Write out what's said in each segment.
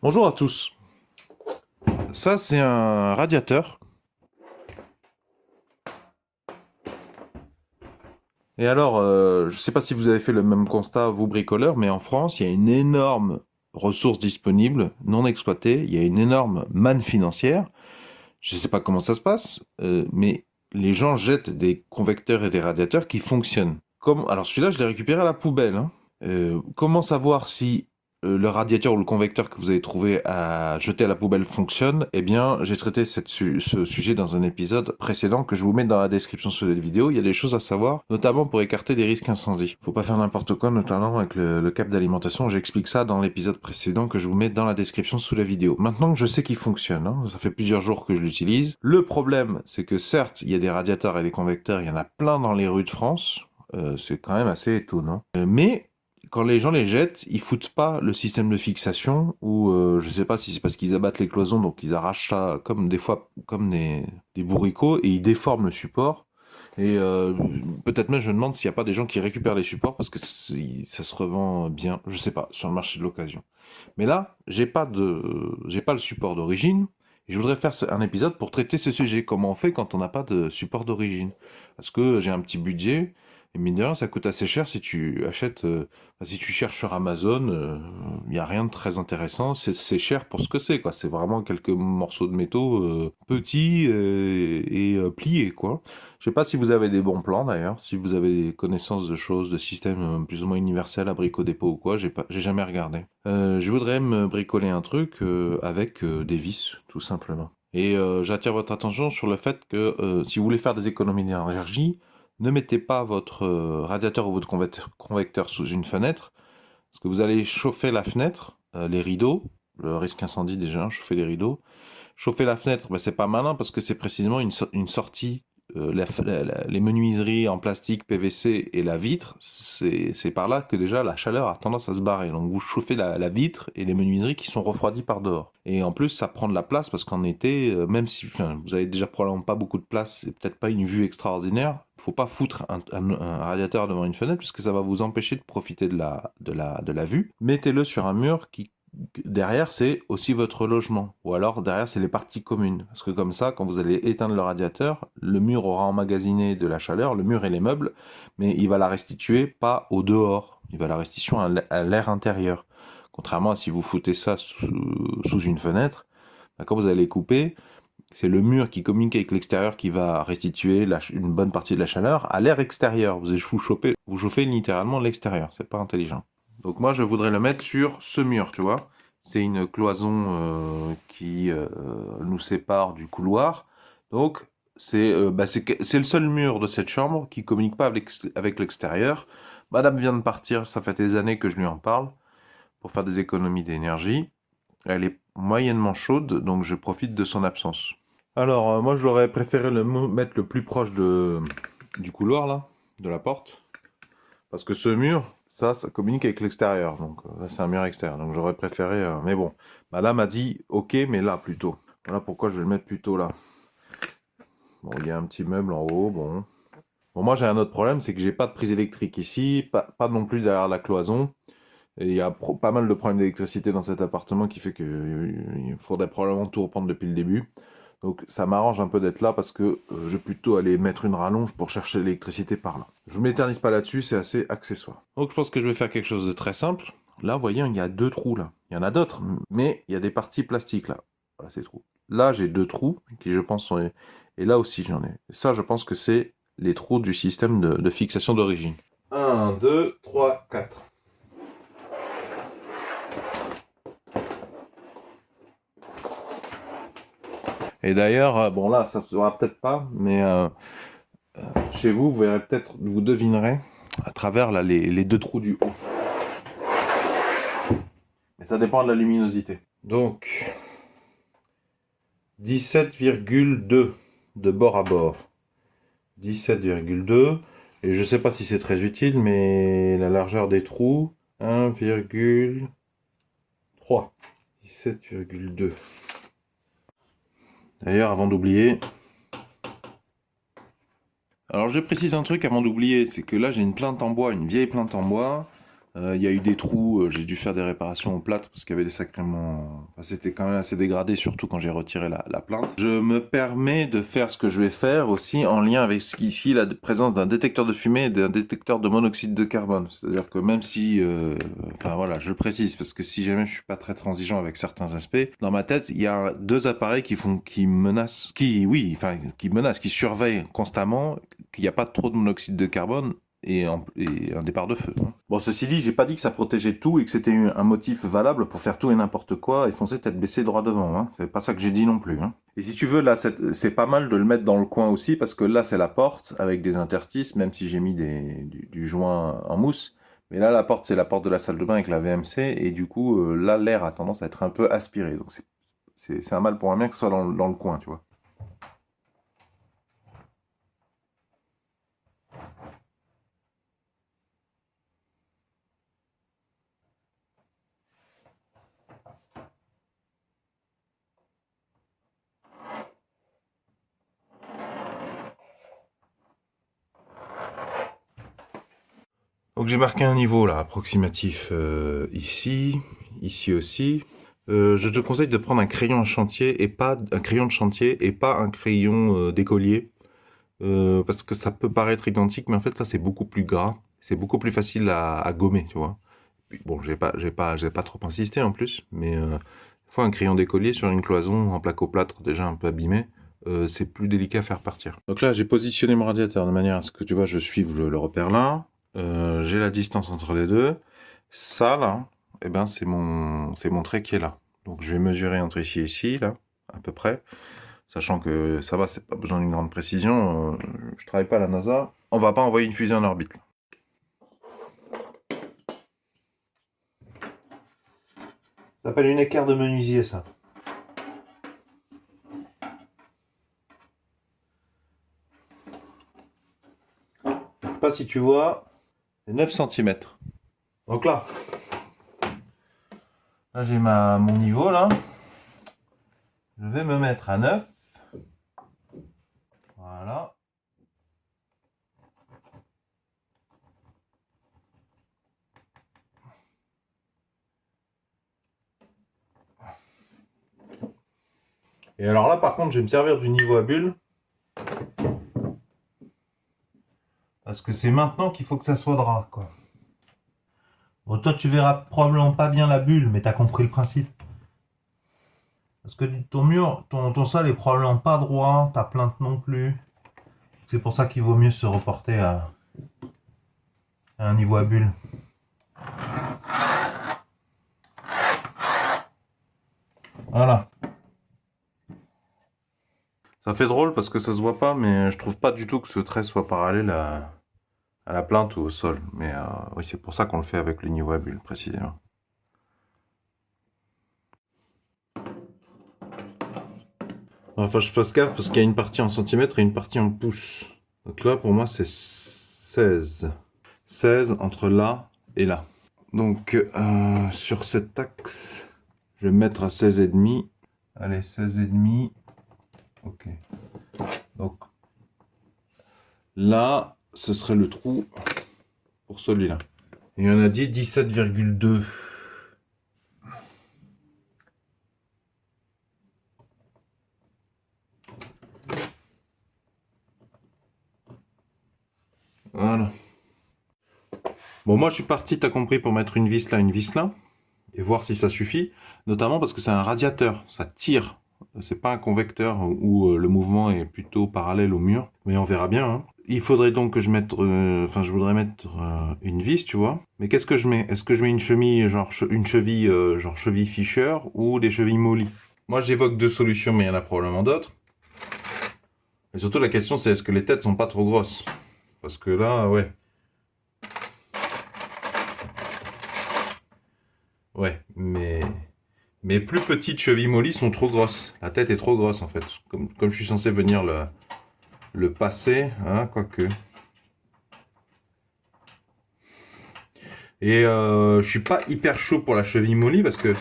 Bonjour à tous. Ça, c'est un radiateur. Et alors, euh, je ne sais pas si vous avez fait le même constat, vous bricoleurs, mais en France, il y a une énorme ressource disponible, non exploitée, il y a une énorme manne financière. Je ne sais pas comment ça se passe, euh, mais les gens jettent des convecteurs et des radiateurs qui fonctionnent. Comme, alors celui-là, je l'ai récupéré à la poubelle. Hein. Euh, comment savoir si euh, le radiateur ou le convecteur que vous avez trouvé à jeter à la poubelle fonctionne, eh bien, j'ai traité ce sujet dans un épisode précédent que je vous mets dans la description sous cette vidéo. Il y a des choses à savoir, notamment pour écarter des risques incendies. Faut pas faire n'importe quoi, notamment avec le, cap d'alimentation. J'explique ça dans l'épisode précédent que je vous mets dans la description sous la vidéo. Maintenant que je sais qu'il fonctionne, hein, ça fait plusieurs jours que je l'utilise. Le problème, c'est que certes, il y a des radiateurs et des convecteurs, il y en a plein dans les rues de France. Euh, c'est quand même assez étonnant. Euh, mais quand les gens les jettent, ils foutent pas le système de fixation ou je euh, je sais pas si c'est parce qu'ils abattent les cloisons donc ils arrachent ça comme des fois comme des, des bourricots et ils déforment le support. Et euh, peut-être même je me demande s'il n'y a pas des gens qui récupèrent les supports parce que ça se revend bien, je sais pas, sur le marché de l'occasion. Mais là, j'ai pas de j'ai pas le support d'origine. Je voudrais faire un épisode pour traiter ce sujet, comment on fait quand on n'a pas de support d'origine. Parce que j'ai un petit budget, ça coûte assez cher si tu achètes, euh, si tu cherches sur Amazon, il euh, n'y a rien de très intéressant. C'est cher pour ce que c'est, quoi. C'est vraiment quelques morceaux de métaux euh, petits et pliés, quoi. Je sais pas si vous avez des bons plans d'ailleurs, si vous avez des connaissances de choses, de systèmes plus ou moins universels à brico-dépôt ou quoi, j'ai pas, jamais regardé. je voudrais me bricoler un truc avec des vis, tout simplement. Et j'attire votre attention sur le fait que si vous voulez faire des économies d'énergie, ne mettez pas votre euh, radiateur ou votre convecteur sous une fenêtre, parce que vous allez chauffer la fenêtre, euh, les rideaux, le risque incendie déjà, hein, chauffer les rideaux. Chauffer la fenêtre, ben c'est pas malin parce que c'est précisément une, sortie. Euh, les menuiseries en plastique, PVC et la vitre, c'est par là que déjà la chaleur a tendance à se barrer. Donc vous chauffez la, vitre et les menuiseries qui sont refroidies par dehors. Et en plus, ça prend de la place parce qu'en été, même si vous avez déjà probablement pas beaucoup de place et peut-être pas une vue extraordinaire, faut pas foutre un, radiateur devant une fenêtre puisque ça va vous empêcher de profiter de la, de la, vue. Mettez-le sur un mur qui derrière c'est aussi votre logement ou alors derrière c'est les parties communes parce que comme ça quand vous allez éteindre le radiateur le mur aura emmagasiné de la chaleur le mur et les meubles mais il va la restituer pas au dehors il va la restituer à l'air intérieur contrairement à si vous foutez ça sous, sous une fenêtre quand vous allez couper c'est le mur qui communique avec l'extérieur qui va restituer une bonne partie de la chaleur à l'air extérieur. Vous, vous, vous chauffez littéralement l'extérieur, c'est pas intelligent. Donc moi je voudrais le mettre sur ce mur, tu vois. C'est une cloison euh, qui euh, nous sépare du couloir. Donc euh, bah, c'est le seul mur de cette chambre qui communique pas avec l'extérieur. Madame vient de partir, ça fait des années que je lui en parle, pour faire des économies d'énergie. Elle est moyennement chaude, donc je profite de son absence. Alors, euh, moi, je l'aurais préféré le mettre le plus proche du couloir, là, de la porte. Parce que ce mur, ça, ça communique avec l'extérieur. Donc, euh, c'est un mur extérieur. Donc, j'aurais préféré. Euh, mais bon, madame a dit OK, mais là plutôt. Voilà pourquoi je vais le mettre plutôt là. Bon, il y a un petit meuble en haut. Bon. Bon, moi, j'ai un autre problème, c'est que j'ai pas de prise électrique ici, pas, non plus derrière la cloison. Et il y a pas mal de problèmes d'électricité dans cet appartement qui fait qu'il faudrait probablement tout reprendre depuis le début. Donc ça m'arrange un peu d'être là parce que euh, je vais plutôt aller mettre une rallonge pour chercher l'électricité par là. Je ne m'éternise pas là-dessus, c'est assez accessoire. Donc je pense que je vais faire quelque chose de très simple. Là, vous voyez, il y a deux trous là. Il y en a d'autres, mais il y a des parties plastiques là. Voilà ces trous. Là, j'ai deux trous qui, je pense, sont... Et là aussi, j'en ai. ça, je pense que c'est les trous du système de, de fixation d'origine. 1, 2, 3, 4. Et d'ailleurs, euh, bon là, ça se peut-être pas, mais euh, euh, chez vous, vous verrez peut-être, vous devinerez à travers les, deux trous du haut. Mais ça dépend de la luminosité. Donc, 17,2 de bord à bord. 17,2. Et je sais pas si c'est très utile, mais la largeur des trous, 1,3. 17,2. D'ailleurs, avant d'oublier... Alors je précise un truc avant d'oublier, c'est que là j'ai une plainte en bois, une vieille plainte en bois, euh, il y a eu des trous, euh, j'ai dû faire des réparations au plâtre parce qu'il y avait des sacréments. Enfin, C'était quand même assez dégradé, surtout quand j'ai retiré la, la, plainte. Je me permets de faire ce que je vais faire aussi en lien avec ici la présence d'un détecteur de fumée et d'un détecteur de monoxyde de carbone. C'est-à-dire que même si, euh, enfin voilà, je le précise parce que si jamais je suis pas très transigeant avec certains aspects, dans ma tête il y a deux appareils qui font, qui menacent, qui oui, enfin qui menacent, qui surveillent constamment qu'il n'y a pas trop de monoxyde de carbone et, un départ de feu. Hein. Bon, ceci dit, j'ai pas dit que ça protégeait tout et que c'était un motif valable pour faire tout et n'importe quoi et foncer tête baissée droit devant. Hein. C'est pas ça que j'ai dit non plus. Hein. Et si tu veux, là, c'est pas mal de le mettre dans le coin aussi parce que là, c'est la porte avec des interstices, même si j'ai mis des, du, joint en mousse. Mais là, la porte, c'est la porte de la salle de bain avec la VMC, et du coup, euh, là, l'air a tendance à être un peu aspiré. Donc, c'est un mal pour un bien que ce soit dans le coin, tu vois. Donc j'ai marqué un niveau là, approximatif euh, ici, ici aussi. Euh, je te conseille de prendre un crayon à chantier et pas un crayon de chantier et pas un crayon euh, d'écolier parce que ça peut paraître identique, mais en fait ça c'est beaucoup plus gras, c'est beaucoup plus facile à, gommer, tu vois. bon, j'ai pas, j'ai pas, j'ai pas trop insisté en plus, mais euh, fois un crayon d'écolier sur une cloison en placo plâtre déjà un peu abîmé, c'est plus délicat à faire partir. Donc là j'ai positionné mon radiateur de manière à ce que tu vois je suive le repère là. Euh, j'ai la distance entre les deux. Ça, là, eh ben, c'est mon, c'est mon trait qui est là. Donc, je vais mesurer entre ici et ici, là, à peu près. Sachant que ça va, c'est pas besoin d'une grande précision. Euh, je travaille pas à la NASA. On va pas envoyer une fusée en orbite. Ça s'appelle une équerre de menuisier, ça. Je sais pas si tu vois, 9 cm. Donc là, là j'ai ma, mon niveau là. Je vais me mettre à 9. Voilà. Et alors là, par contre, je vais me servir du niveau à bulle parce que c'est maintenant qu'il faut que ça soit drap, quoi. Bon, toi, tu verras probablement pas bien la bulle, mais t'as compris le principe. Parce que ton mur, ton, ton sol est probablement pas droit, ta plainte non plus. C'est pour ça qu'il vaut mieux se reporter à, un niveau à bulle. Voilà. Ça fait drôle parce que ça se voit pas, mais je trouve pas du tout que ce trait soit parallèle à, à la plante ou au sol. Mais euh, oui, c'est pour ça qu'on le fait avec le niveau à bulle, précisément. Enfin, je fasse gaffe parce qu'il y a une partie en centimètres et une partie en pouces. Donc là, pour moi, c'est 16. 16 entre là et là. Donc, euh, sur cet axe, je vais mettre à 16,5. Allez, 16,5. Ok. Donc, là, ce serait le trou pour celui-là. Il y en a dit 17,2. Voilà. Bon, moi, je suis parti, t'as compris, pour mettre une vis là, une vis là, et voir si ça suffit, notamment parce que c'est un radiateur, ça tire c'est pas un convecteur où euh, le mouvement est plutôt parallèle au mur, mais on verra bien. Hein. Il faudrait donc que je mette, euh, enfin, je voudrais mettre euh, une vis, tu vois. Mais qu'est-ce que je mets Est-ce que je mets une chemise, genre une cheville, genre cheville Fisher ou des chevilles Molly Moi, j'évoque deux solutions, mais il y en a probablement d'autres. Et surtout, la question, c'est est-ce que les têtes sont pas trop grosses Parce que là, ouais. Ouais, mais mes plus petites chevilles mollies sont trop grosses. La tête est trop grosse en fait. Comme, je suis censé venir le, passer, hein, quoique. Et euh, je suis pas hyper chaud pour la cheville Molly parce que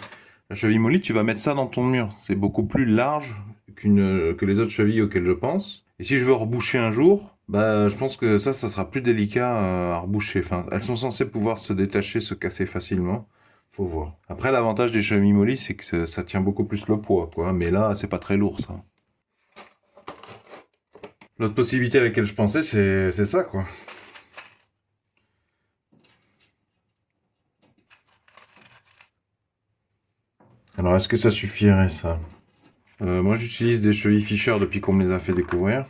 la cheville Molly, tu vas mettre ça dans ton mur. C'est beaucoup plus large que les autres chevilles auxquelles je pense. Et si je veux reboucher un jour, bah je pense que ça, ça sera plus délicat euh, à reboucher. Enfin, elles sont censées pouvoir se détacher, se casser facilement. Après, l'avantage des chevilles Molly, c'est que ça, tient beaucoup plus le poids, quoi. Mais là, c'est pas très lourd, ça. L'autre possibilité à laquelle je pensais, c'est ça, quoi. Alors, est-ce que ça suffirait, ça euh, Moi, j'utilise des chevilles Fischer depuis qu'on me les a fait découvrir.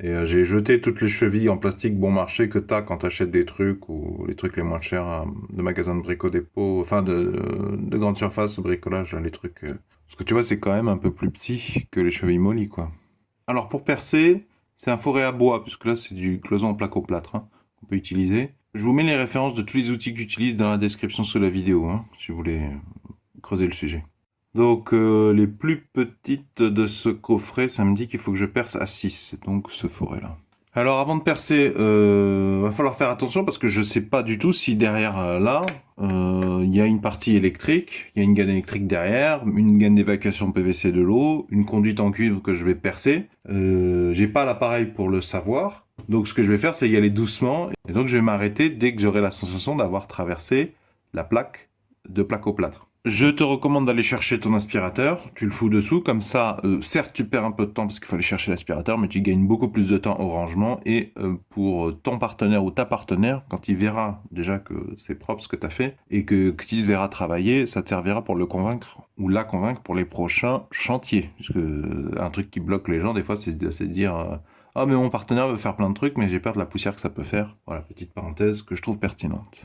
Et euh, j'ai jeté toutes les chevilles en plastique bon marché que t'as quand t'achètes des trucs ou les trucs les moins chers euh, de magasins de bricolage, enfin de, grandes grande surface, bricolage, les trucs. Euh. Parce que tu vois, c'est quand même un peu plus petit que les chevilles mollies, quoi. Alors pour percer, c'est un forêt à bois, puisque là c'est du cloison en plaque plâtre hein, qu'on peut utiliser. Je vous mets les références de tous les outils que j'utilise dans la description sous la vidéo, hein, si vous voulez creuser le sujet. Donc euh, les plus petites de ce coffret, ça me dit qu'il faut que je perce à 6, donc ce forêt là. Alors avant de percer, il euh, va falloir faire attention parce que je ne sais pas du tout si derrière euh, là, il y a une partie électrique, il y a une gaine électrique derrière, une gaine d'évacuation PVC de l'eau, une conduite en cuivre que je vais percer. J'ai pas l'appareil pour le savoir, donc ce que je vais faire c'est y aller doucement, et donc je vais m'arrêter dès que j'aurai la sensation d'avoir traversé la plaque de plaque au plâtre. Je te recommande d'aller chercher ton aspirateur, tu le fous dessous, comme ça, euh, certes tu perds un peu de temps parce qu'il faut chercher l'aspirateur, mais tu gagnes beaucoup plus de temps au rangement et euh, pour euh, ton partenaire ou ta partenaire, quand il verra déjà que c'est propre ce que tu as fait et que, que tu verras travailler, ça te servira pour le convaincre ou la convaincre pour les prochains chantiers. Parce que un truc qui bloque les gens, des fois, c'est de dire... Ah, mais mon partenaire veut faire plein de trucs, mais j'ai peur de la poussière que ça peut faire. Voilà, petite parenthèse que je trouve pertinente.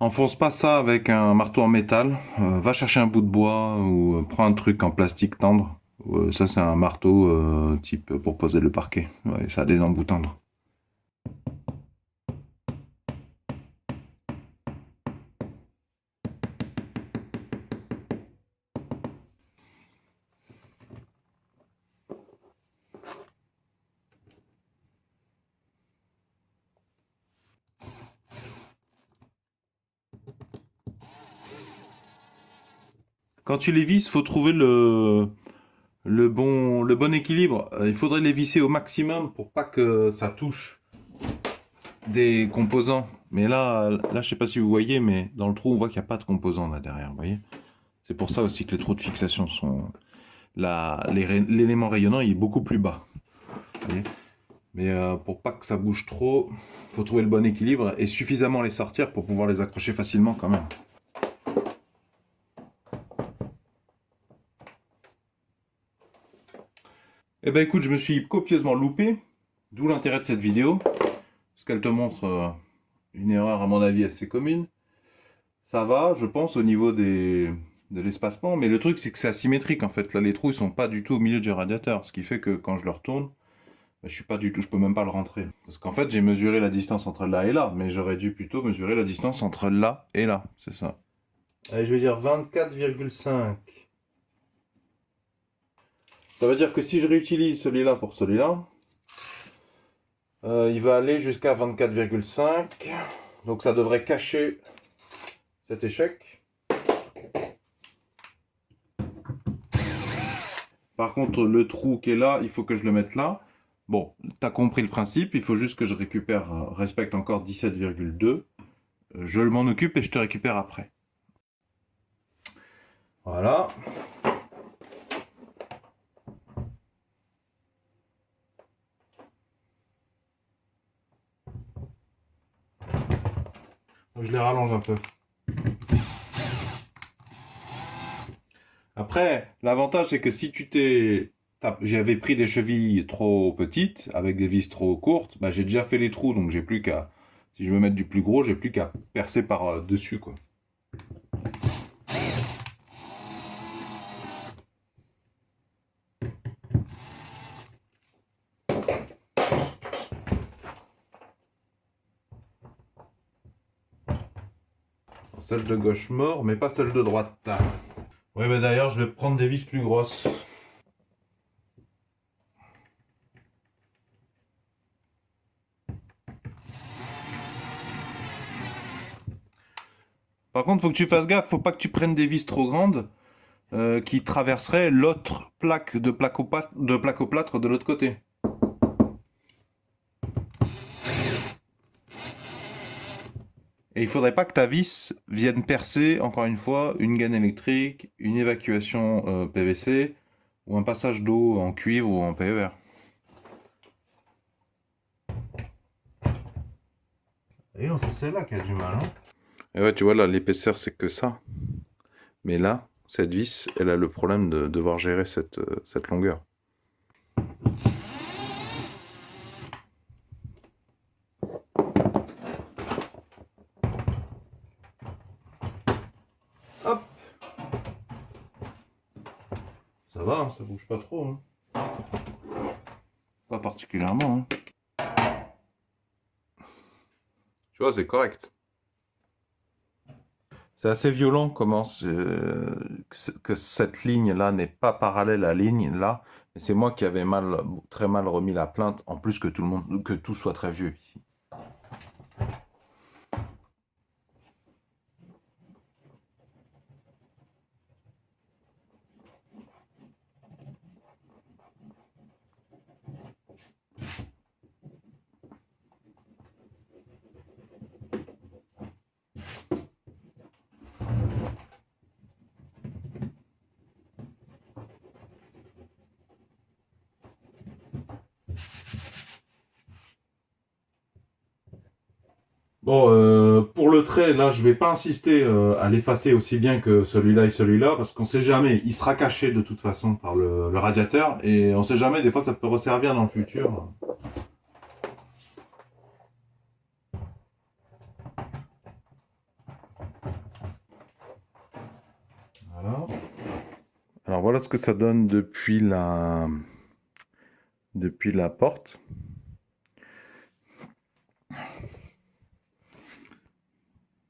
Enfonce pas ça avec un marteau en métal. Euh, va chercher un bout de bois ou prend euh, prends un truc en plastique tendre. Euh, ça, c'est un marteau type pour poser le parquet. ça a des embouts tendres. quand tu les il faut trouver le bon équilibre. Euh, il faudrait les visser au maximum pour pas que ça touche des composants. Mais là, là, je sais pas si vous voyez, mais dans le trou, on voit qu'il n'y a pas de composants là derrière. voyez C'est pour ça aussi que les trous de fixation sont là. L'élément rayonnant, est beaucoup plus bas. mais euh, pour pas que ça bouge trop, faut trouver le bon équilibre et suffisamment les sortir pour pouvoir les accrocher facilement quand même. Eh ben écoute, je me suis copieusement loupé, d'où l'intérêt de cette vidéo, parce qu'elle te montre euh, une erreur à mon avis assez commune. Ça va, je pense, au niveau de l'espacement, mais le truc c'est que c'est asymétrique en fait. Là, les trous ils sont pas du tout au milieu du radiateur, ce qui fait que quand je le retourne, ben, je suis pas du tout, je peux même pas le rentrer. Parce qu'en fait, j'ai mesuré la distance entre là et là, mais j'aurais dû plutôt mesurer la distance entre là et là, c'est ça. Allez, je vais dire 24,5 ça veut dire que si je réutilise celui-là pour celui-là, euh, il va aller jusqu'à 24,5. Donc ça devrait cacher cet échec. Par contre, le trou qui est là, il faut que je le mette là. Bon, tu as compris le principe, il faut juste que je récupère, euh, respecte encore 17,2. Je m'en occupe et je te récupère après. Voilà. Je les rallonge un peu. Après, l'avantage, c'est que si tu t'es... J'avais pris des chevilles trop petites, avec des vis trop courtes, bah, j'ai déjà fait les trous, donc j'ai plus qu'à... Si je veux mettre du plus gros, j'ai plus qu'à percer par-dessus, euh, quoi. Celle de gauche mort, mais pas celle de droite. Oui, mais d'ailleurs, je vais prendre des vis plus grosses. Par contre, faut que tu fasses gaffe, faut pas que tu prennes des vis trop grandes euh, qui traverseraient l'autre plaque de plaque de, plâtre de l'autre côté. Et il faudrait pas que ta vis vienne percer, encore une fois, une gaine électrique, une évacuation euh, PVC, ou un passage d'eau en cuivre ou en PER. Et non, c'est celle-là qui a du mal, hein. Et ouais, tu vois, là, l'épaisseur, c'est que ça. Mais là, cette vis, elle a le problème de devoir gérer cette, euh, cette longueur. ça bouge pas trop. Hein. Pas particulièrement. Hein. Tu vois, c'est correct. C'est assez violent comment que cette ligne-là n'est pas parallèle à la ligne-là. c'est moi qui avais mal, très mal remis la plainte, en plus que tout, le monde, que tout soit très vieux ici. là, je ne vais pas insister euh, à l'effacer aussi bien que celui-là et celui-là, parce qu'on ne sait jamais, il sera caché de toute façon par le, radiateur, et on ne sait jamais, des fois, ça peut resservir dans le futur. Alors voilà ce que ça donne depuis la depuis la porte.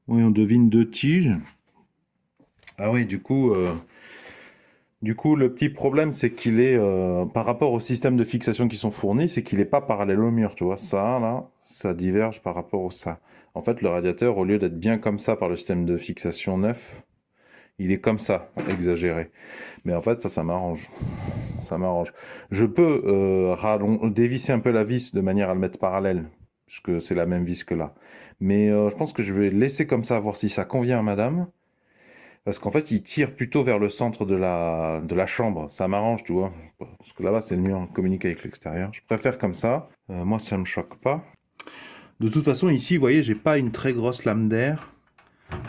Oui, on devine deux tiges. Ah oui, du coup, euh, du coup, le petit problème, c'est qu'il est, euh, par rapport au système de fixation qui sont fournis, c'est qu'il n'est pas parallèle au mur, tu vois. Ça, là, ça diverge par rapport au ça. En fait, le radiateur, au lieu d'être bien comme ça par le système de fixation neuf, il est comme ça, exagéré. Mais en fait, ça, ça m'arrange. Ça m'arrange. Je peux euh, dévisser un peu la vis de manière à le mettre parallèle, puisque c'est la même vis que là. Mais euh, je pense que je vais laisser comme ça, voir si ça convient à madame. Parce qu'en fait, il tire plutôt vers le centre de la, de la chambre. Ça m'arrange, tu vois. Parce que là-bas, c'est le mieux en communiquer avec l'extérieur. Je préfère comme ça. Euh, moi, ça ne me choque pas. De toute façon, ici, vous voyez, j'ai pas une très grosse lame d'air.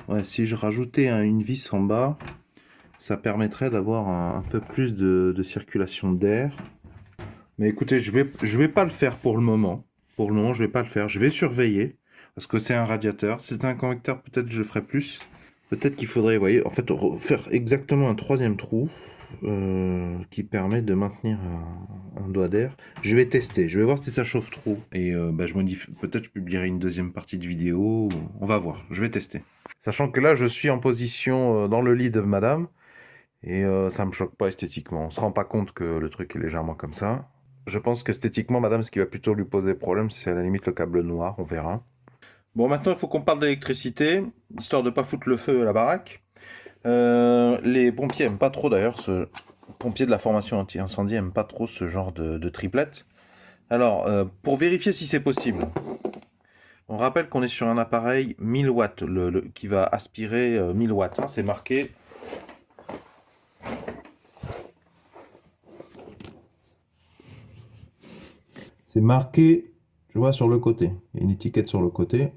Ouais, si je rajoutais une vis en bas, ça permettrait d'avoir un, peu plus de, de circulation d'air. Mais écoutez, je vais, je vais pas le faire pour le moment. Pour le moment, je vais pas le faire. Je vais surveiller. Parce que c'est un radiateur. C'est un connecteur, peut-être je le ferai plus. Peut-être qu'il faudrait, vous voyez, en fait, faire exactement un troisième trou euh, qui permet de maintenir un, doigt d'air. Je vais tester, je vais voir si ça chauffe trop. Et euh, bah, je peut-être je publierai une deuxième partie de vidéo. On va voir, je vais tester. Sachant que là, je suis en position euh, dans le lit de madame. Et ça me choque pas esthétiquement. On se rend pas compte que le truc est légèrement comme ça. Je pense qu'esthétiquement, madame, ce qui va plutôt lui poser problème, c'est à la limite le câble noir. On verra. Bon, maintenant, il faut qu'on parle d'électricité, histoire de pas foutre le feu à la baraque. Euh, les pompiers aiment pas trop, d'ailleurs, ce pompier de la formation anti-incendie aime pas trop ce genre de, triplette. Alors, euh, pour vérifier si c'est possible, on rappelle qu'on est sur un appareil 1000 watts, le, qui va aspirer 1000 euh, watts. Hein, c'est marqué c'est marqué tu vois, sur le côté. Il y a une étiquette sur le côté.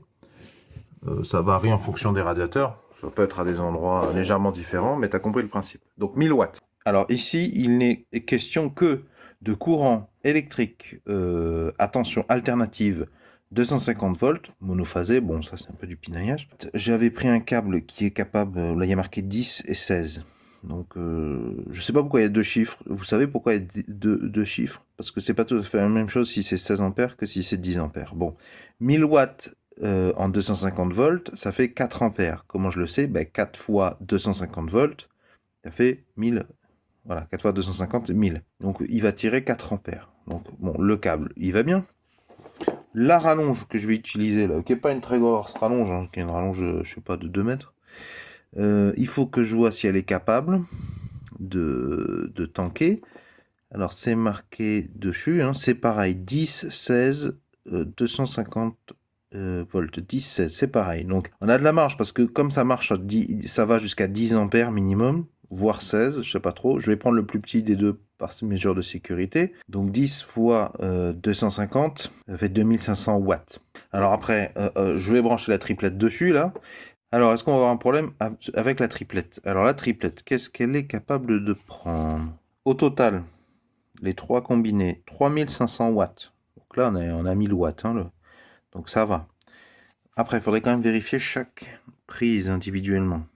Euh, ça varie en fonction des radiateurs. Ça peut être à des endroits légèrement différents, mais tu as compris le principe. Donc 1000 watts. Alors ici, il n'est question que de courant électrique euh, à tension alternative 250 volts, monophasé, bon ça c'est un peu du pinaillage. J'avais pris un câble qui est capable, là il y a marqué 10 et 16. Donc, euh, je sais pas pourquoi il y a deux chiffres. Vous savez pourquoi il y a deux, chiffres Parce que c'est pas tout à fait la même chose si c'est 16 ampères que si c'est 10 ampères. Bon, 1000 watts euh, en 250 volts, ça fait 4 ampères. Comment je le sais ben, 4 fois 250 volts, ça fait 1000. Voilà, 4 fois 250, 1000. Donc, il va tirer 4 ampères. Donc, bon, le câble, il va bien. La rallonge que je vais utiliser, qui n'est pas une très grosse rallonge, hein, qui est une rallonge, euh, je sais pas, de 2 mètres. Euh, il faut que je vois si elle est capable de, tanker. Alors c'est marqué dessus, hein. c'est pareil, 10, 16, 250 volts, 10, 16, c'est pareil. Donc on a de la marge parce que comme ça marche, ça va jusqu'à 10 ampères minimum, voire 16, je ne sais pas trop. Je vais prendre le plus petit des deux par mesure de sécurité. Donc 10 fois 250 euh, ça fait 2500 watts. Alors après, euh, je vais brancher la triplette dessus là. Alors, est-ce qu'on va avoir un problème avec la triplette Alors, la triplette, qu'est-ce qu'elle est capable de prendre Au total, les trois combinés, 3500 watts. Donc là, on a, on a 1000 watts. Hein, donc ça va. Après, il faudrait quand même vérifier chaque prise individuellement.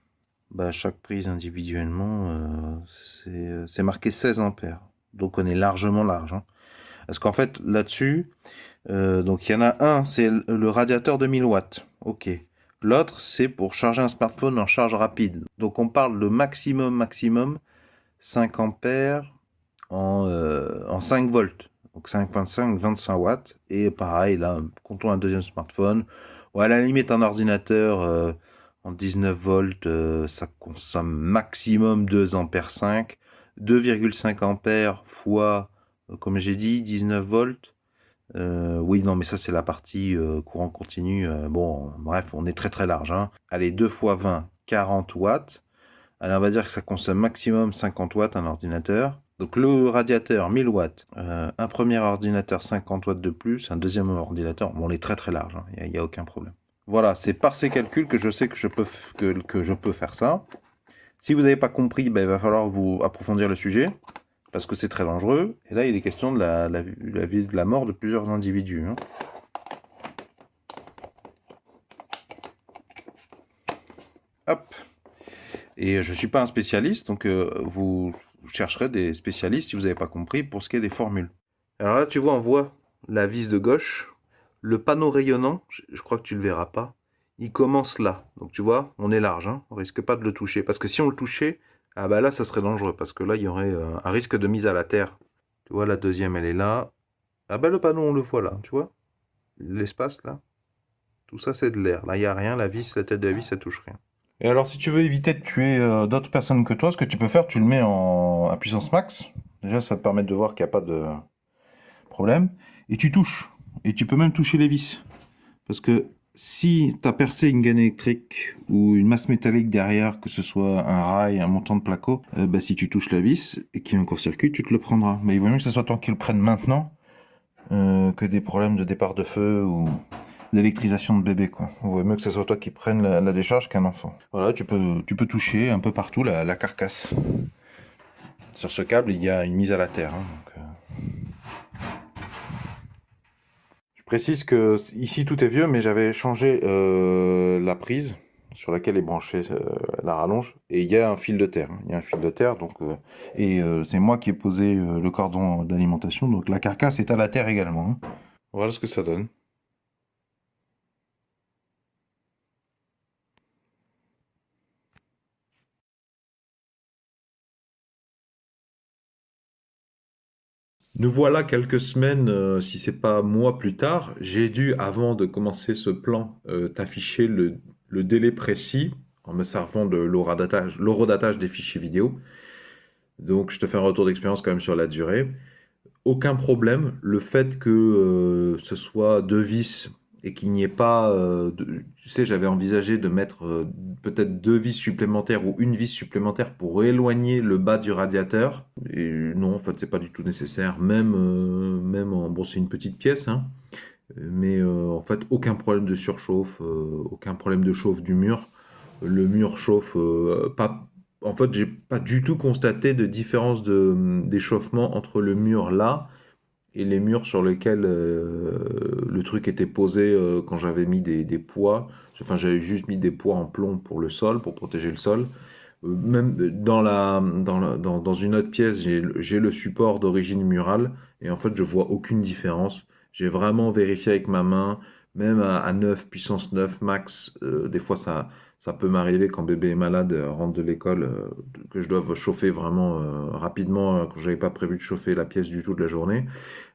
Bah, chaque prise individuellement, euh, c'est marqué 16 ampères. Donc on est largement large. Hein. Parce qu'en fait, là-dessus, euh, donc il y en a un, c'est le radiateur de 1000 watts. Ok. L'autre, c'est pour charger un smartphone en charge rapide. Donc on parle de maximum, maximum 5 ampères en, 5 euh, volts. Donc 5.5, 25 watts. Et pareil, là, comptons un deuxième smartphone. Ou à la limite, un ordinateur euh, en 19 volts, euh, ça consomme maximum 2 ampères 5. 2,5 ampères fois, comme j'ai dit, 19 volts. Euh, oui, non, mais ça, c'est la partie euh, courant continu. Euh, bon, bref, on est très très large. Hein. Allez, 2 x 20, 40 watts. Alors, on va dire que ça consomme maximum 50 watts un ordinateur. Donc le radiateur 1000 watts, un premier ordinateur 50 watts de plus, un deuxième ordinateur, bon, on est très très large, hein. il n'y a, aucun problème. Voilà, c'est par ces calculs que je sais que je peux, que, je peux faire ça. Si vous n'avez pas compris, ben, il va falloir vous approfondir le sujet parce que c'est très dangereux. Et là, il est question de la, la, vie, de la mort de plusieurs individus. Hein. Hop. Et je ne suis pas un spécialiste, donc euh, vous chercherez des spécialistes si vous n'avez pas compris pour ce qui est des formules. Alors là, tu vois, on voit la vis de gauche. Le panneau rayonnant, je crois que tu ne le verras pas, il commence là. Donc tu vois, on est large, hein on risque pas de le toucher. Parce que si on le touchait, ah bah là, ça serait dangereux parce que là, il y aurait euh, un risque de mise à la terre. Tu vois, la deuxième, elle est là. Ah bah le panneau, on le voit là, tu vois L'espace là. Tout ça, c'est de l'air. Là, il n'y a rien. La vis, la tête de la vis, ça touche rien. Et alors, si tu veux éviter de tuer euh, d'autres personnes que toi, ce que tu peux faire, tu le mets en à puissance max. Déjà, ça te permet de voir qu'il n'y a pas de problème. Et tu touches. Et tu peux même toucher les vis. Parce que si tu as percé une gaine électrique ou une masse métallique derrière, que ce soit un rail, un montant de placo, euh, bah, si tu touches la vis et qu'il y a un court-circuit, tu te le prendras. Mais il vaut mieux que ce soit toi qui le prenne maintenant euh, que des problèmes de départ de feu ou d'électrisation de bébé. Quoi. Il vaut mieux que ce soit toi qui prenne la, décharge qu'un enfant. Voilà, tu peux, tu peux toucher un peu partout la, carcasse. Sur ce câble, il y a une mise à la terre. Hein, euh, précise que ici tout est vieux, mais j'avais changé euh, la prise sur laquelle est branchée euh, la rallonge et il y a un fil de terre. Hein. Il y a un fil de terre donc euh, et c'est moi qui ai posé le cordon d'alimentation donc la carcasse est à la terre également. Hein. Voilà ce que ça donne. Nous voilà quelques semaines, euh, si c'est pas mois plus tard, j'ai dû, avant de commencer ce plan, euh, t'afficher le, délai précis en me servant de l'horodatage des fichiers vidéo. Donc je te fais un retour d'expérience quand même sur la durée. Aucun problème, le fait que euh, ce soit vis et qu'il n'y ait pas. Euh, tu sais, j'avais envisagé de mettre euh, peut-être deux vis supplémentaires ou une vis supplémentaire pour éloigner le bas du radiateur. Et non, en fait, c'est pas du tout nécessaire. Même, euh, même en, bon, c'est une petite pièce, hein, mais en fait, aucun problème de surchauffe, aucun problème de chauffe du mur. Le mur chauffe pas. En fait, j'ai pas du tout constaté de différence d'échauffement entre le mur là et les murs sur lesquels euh, le truc était posé euh, quand j'avais mis des, poids, enfin j'avais juste mis des poids en plomb pour le sol, pour protéger le sol. Euh, même dans, la, dans, une autre pièce, j'ai le support d'origine murale et en fait je vois aucune différence. J'ai vraiment vérifié avec ma main, même à, à 9 puissance 9 max, des fois ça, ça peut m'arriver quand bébé est malade, euh, rentre de l'école, euh, que je dois chauffer vraiment euh, rapidement, quand j'avais pas prévu de chauffer la pièce du tout de la journée.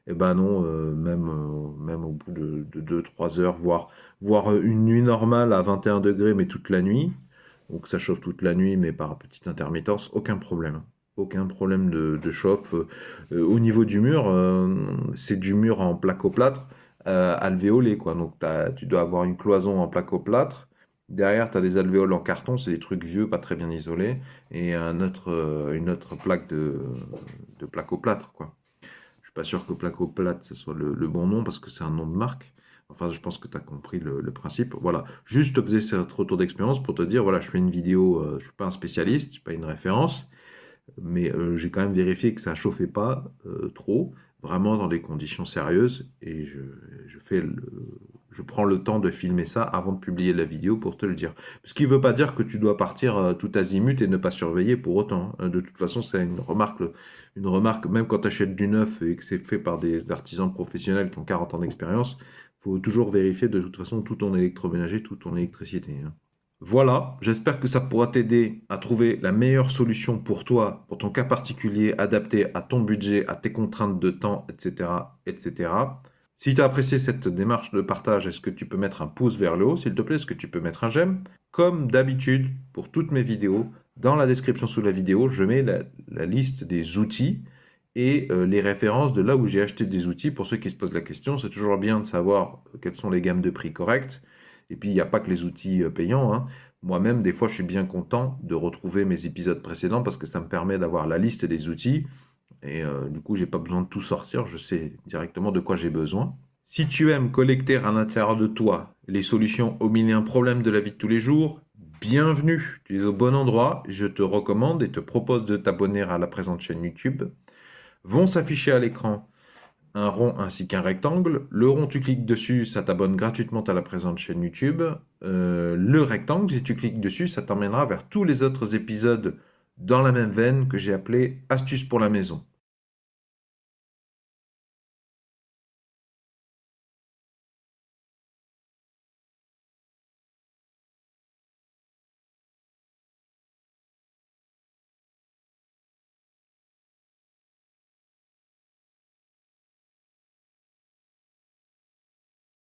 Et eh ben non, même, même au bout de 2-3 heures, voire, voire une nuit normale à 21 degrés, mais toute la nuit, Donc ça chauffe toute la nuit, mais par petite intermittence, aucun problème aucun problème de, chauffe. au niveau du mur, c'est du mur en placo-plâtre alvéolé. Quoi. Donc tu dois avoir une cloison en placoplâtre. plâtre Derrière, tu as des alvéoles en carton, c'est des trucs vieux, pas très bien isolés, et euh, une autre plaque de, de plaque au plâtre. Quoi. Je suis pas sûr que plaque plâtre, ce soit le, bon nom, parce que c'est un nom de marque. Enfin, je pense que tu as compris le, principe. Voilà, juste te faisais cet retour d'expérience pour te dire, voilà, je fais une vidéo, euh, je suis pas un spécialiste, je suis pas une référence, mais euh, j'ai quand même vérifié que ça ne chauffait pas trop, vraiment dans des conditions sérieuses, et je, je fais le, je prends le temps de filmer ça avant de publier la vidéo pour te le dire. Ce qui ne veut pas dire que tu dois partir euh, tout azimut et ne pas surveiller pour autant. Hein. De toute façon, c'est une remarque, une remarque, même quand tu achètes du neuf et que c'est fait par des artisans professionnels qui ont 40 ans d'expérience, faut toujours vérifier de toute façon tout ton électroménager, toute ton électricité. Hein. Voilà, j'espère que ça pourra t'aider à trouver la meilleure solution pour toi, pour ton cas particulier, adapté à ton budget, à tes contraintes de temps, etc. etc. Si tu as apprécié cette démarche de partage, est-ce que tu peux mettre un pouce vers le haut, s'il te plaît Est-ce que tu peux mettre un j'aime Comme d'habitude, pour toutes mes vidéos, dans la description sous la vidéo, je mets la, liste des outils et euh, les références de là où j'ai acheté des outils. Pour ceux qui se posent la question, c'est toujours bien de savoir quelles sont les gammes de prix correctes. Et puis, il n'y a pas que les outils euh, payants. Hein. Moi-même, des fois, je suis bien content de retrouver mes épisodes précédents parce que ça me permet d'avoir la liste des outils et euh, du coup, j'ai pas besoin de tout sortir, je sais directement de quoi j'ai besoin. Si tu aimes collecter à l'intérieur de toi les solutions aux mille et un problèmes de la vie de tous les jours, bienvenue, tu es au bon endroit. Je te recommande et te propose de t'abonner à la présente chaîne YouTube. Vont s'afficher à l'écran un rond ainsi qu'un rectangle. Le rond, tu cliques dessus, ça t'abonne gratuitement à la présente chaîne YouTube. Euh, le rectangle, si tu cliques dessus, ça t'emmènera vers tous les autres épisodes dans la même veine que j'ai appelé Astuces pour la maison.